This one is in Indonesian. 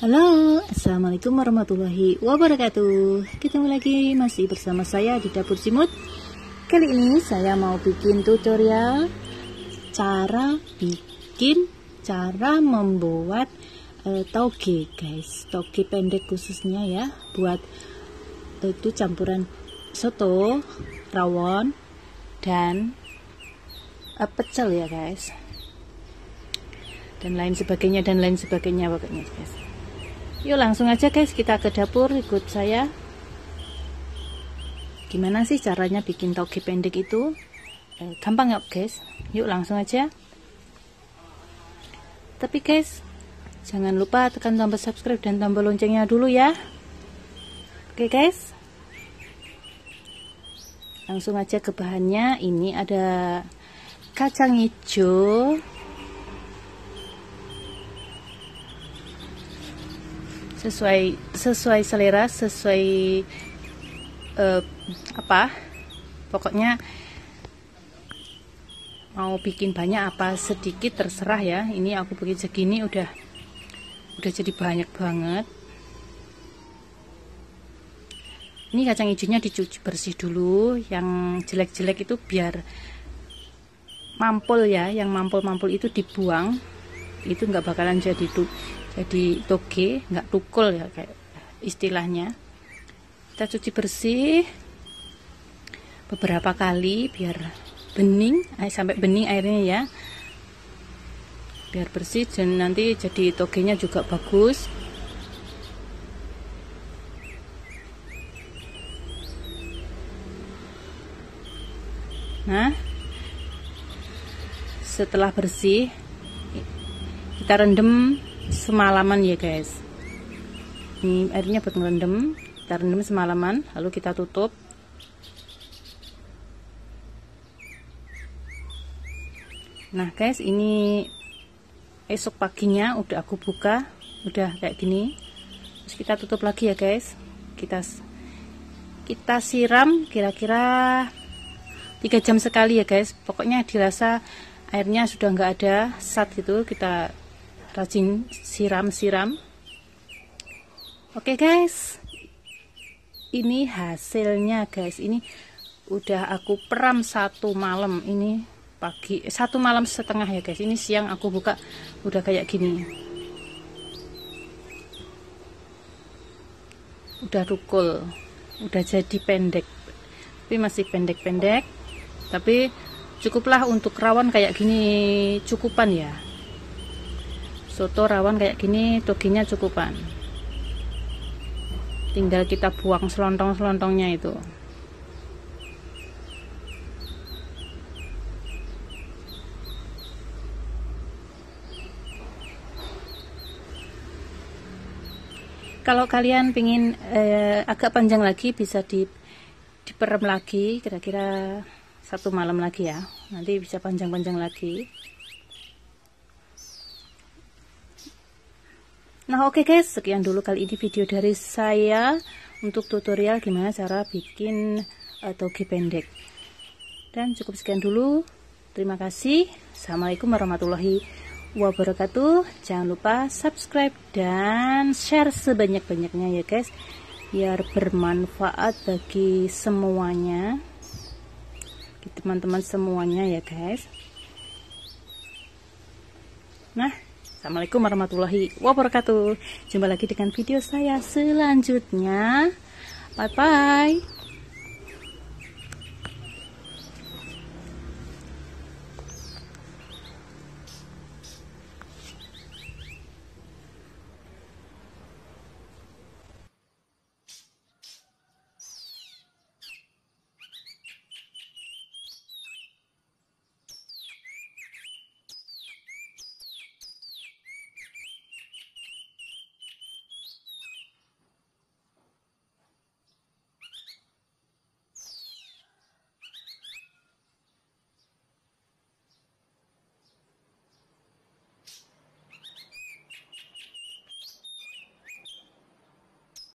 Halo, Assalamualaikum warahmatullahi wabarakatuh Ketemu lagi masih bersama saya di Dapur Simut Kali ini saya mau bikin tutorial Cara bikin, cara membuat uh, toge guys Toge pendek khususnya ya Buat eh, itu campuran soto, rawon, dan uh, pecel ya guys dan lain sebagainya dan lain sebagainya pokoknya guys. Yuk langsung aja guys kita ke dapur ikut saya Gimana sih caranya bikin toge pendek itu eh, Gampang ya guys Yuk langsung aja Tapi guys Jangan lupa tekan tombol subscribe dan tombol loncengnya dulu ya Oke guys Langsung aja ke bahannya Ini ada kacang hijau sesuai sesuai selera sesuai uh, apa pokoknya mau bikin banyak apa sedikit terserah ya ini aku bikin segini udah udah jadi banyak banget ini kacang hijaunya dicuci bersih dulu yang jelek-jelek itu biar mampul ya yang mampul-mampul itu dibuang itu nggak bakalan jadi tuh jadi toge nggak tukul ya kayak istilahnya kita cuci bersih beberapa kali biar bening eh, sampai bening airnya ya biar bersih dan nanti jadi togenya juga bagus nah setelah bersih kita rendam semalaman ya guys ini airnya buat rendam kita rendam semalaman lalu kita tutup nah guys ini esok paginya udah aku buka udah kayak gini terus kita tutup lagi ya guys kita kita siram kira-kira 3 jam sekali ya guys pokoknya dirasa airnya sudah nggak ada saat itu kita rajin siram-siram oke okay, guys ini hasilnya guys ini udah aku peram satu malam ini pagi eh, satu malam setengah ya guys ini siang aku buka udah kayak gini udah rukul udah jadi pendek tapi masih pendek-pendek tapi cukuplah untuk rawan kayak gini cukupan ya soto rawon kayak gini toginya cukupan tinggal kita buang selontong-selontongnya itu kalau kalian pingin eh, agak panjang lagi bisa di diperem lagi kira-kira satu malam lagi ya nanti bisa panjang-panjang lagi Nah oke okay guys, sekian dulu kali ini video dari saya untuk tutorial gimana cara bikin uh, toge pendek. Dan cukup sekian dulu. Terima kasih. Assalamualaikum warahmatullahi wabarakatuh. Jangan lupa subscribe dan share sebanyak-banyaknya ya guys. Biar bermanfaat bagi semuanya. Teman-teman semuanya ya guys. Nah, Assalamualaikum warahmatullahi wabarakatuh Jumpa lagi dengan video saya selanjutnya Bye bye